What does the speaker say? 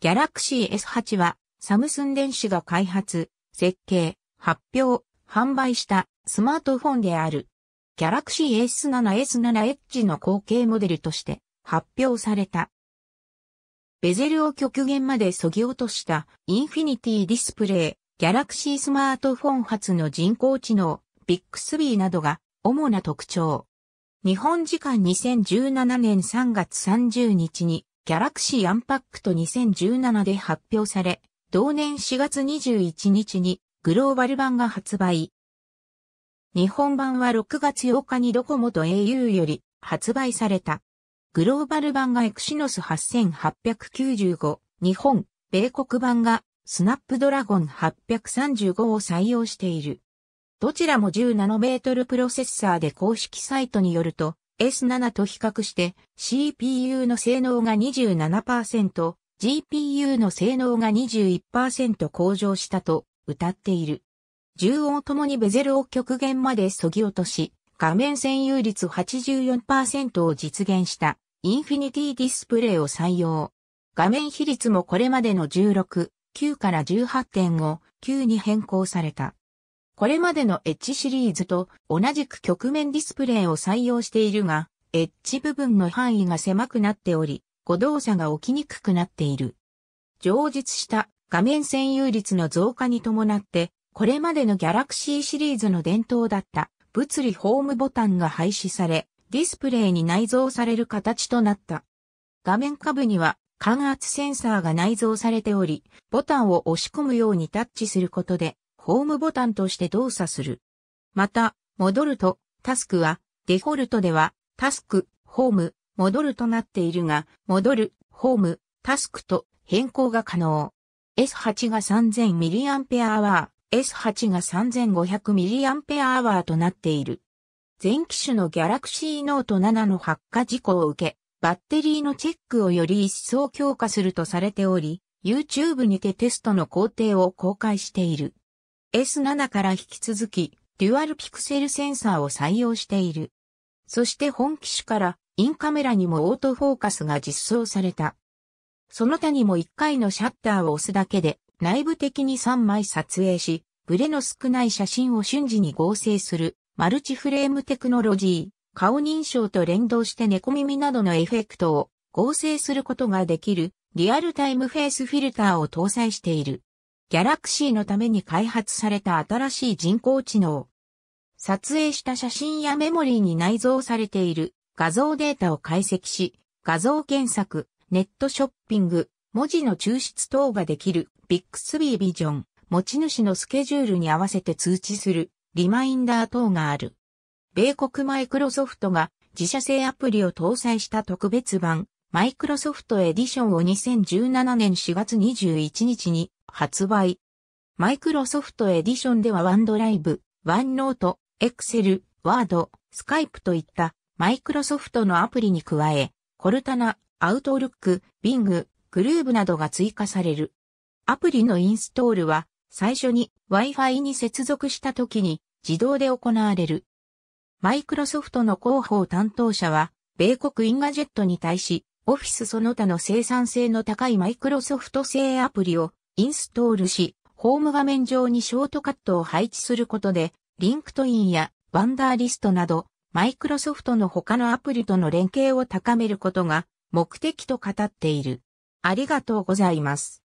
ギャラクシー S8 は、サムスン電子が開発、設計、発表、販売したスマートフォンである。ギャラクシー S7、S7Edge の後継モデルとして発表された。ベゼルを極限まで削ぎ落としたインフィニティディスプレイ、ギャラクシースマートフォン発の人工知能、ビックスビーなどが主な特徴。日本時間2017年3月30日にギャラクシーアンパックと2017で発表され、同年4月21日にグローバル版が発売。日本版は6月8日にドコモと au より発売された。グローバル版がエクシノス8895、日本、米国版がスナップドラゴン835を採用している。どちらも10ナノメートルプロセッサーで公式サイトによると、S7 と比較して CPU の性能が27%、GPU の性能が21%向上したと歌っている。重音ともにベゼルを極限まで削ぎ落とし、画面占有率84%を実現したインフィニティディスプレイを採用。画面比率もこれまでの16、9から18.5、9に変更された。これまでのエッジシリーズと同じく局面ディスプレイを採用しているが、エッジ部分の範囲が狭くなっており、誤動作が起きにくくなっている。上述した画面占有率の増加に伴って、これまでのギャラクシーシリーズの伝統だった物理ホームボタンが廃止され、ディスプレイに内蔵される形となった。画面下部には感圧センサーが内蔵されており、ボタンを押し込むようにタッチすることでホームボタンとして動作する。また、戻ると、タスクは、デフォルトでは、タスク、ホーム、戻るとなっているが、戻る、ホーム、タスクと変更が可能。S8 が 3000mAh、S8 が 3500mAh となっている。前機種のギャラクシーノート7の発火事故を受け、バッテリーのチェックをより一層強化するとされており、YouTube にてテストの工程を公開している。S7 から引き続き、デュアルピクセルセンサーを採用している。そして本機種からインカメラにもオートフォーカスが実装された。その他にも1回のシャッターを押すだけで内部的に3枚撮影し、ブレの少ない写真を瞬時に合成するマルチフレームテクノロジー、顔認証と連動して猫耳などのエフェクトを合成することができるリアルタイムフェイスフィルターを搭載している。ギャラクシーのために開発された新しい人工知能。撮影した写真やメモリーに内蔵されている画像データを解析し、画像検索、ネットショッピング、文字の抽出等ができるビックスビービジョン、持ち主のスケジュールに合わせて通知するリマインダー等がある。米国マイクロソフトが自社製アプリを搭載した特別版マイクロソフトエディションを2017年4月21日に発売。マイクロソフトエディションではワンドライブ、ワンノート、エクセル、ワード、スカイプといったマイクロソフトのアプリに加え、コルタナ、アウトルック、ビング、グルーブなどが追加される。アプリのインストールは最初に Wi-Fi に接続した時に自動で行われる。マイクロソフトの広報担当者は、米国インガジェットに対し、オフィスその他の生産性の高いマイクロソフト製アプリをインストールし、ホーム画面上にショートカットを配置することで、リンクトインやワンダーリストなど、マイクロソフトの他のアプリとの連携を高めることが目的と語っている。ありがとうございます。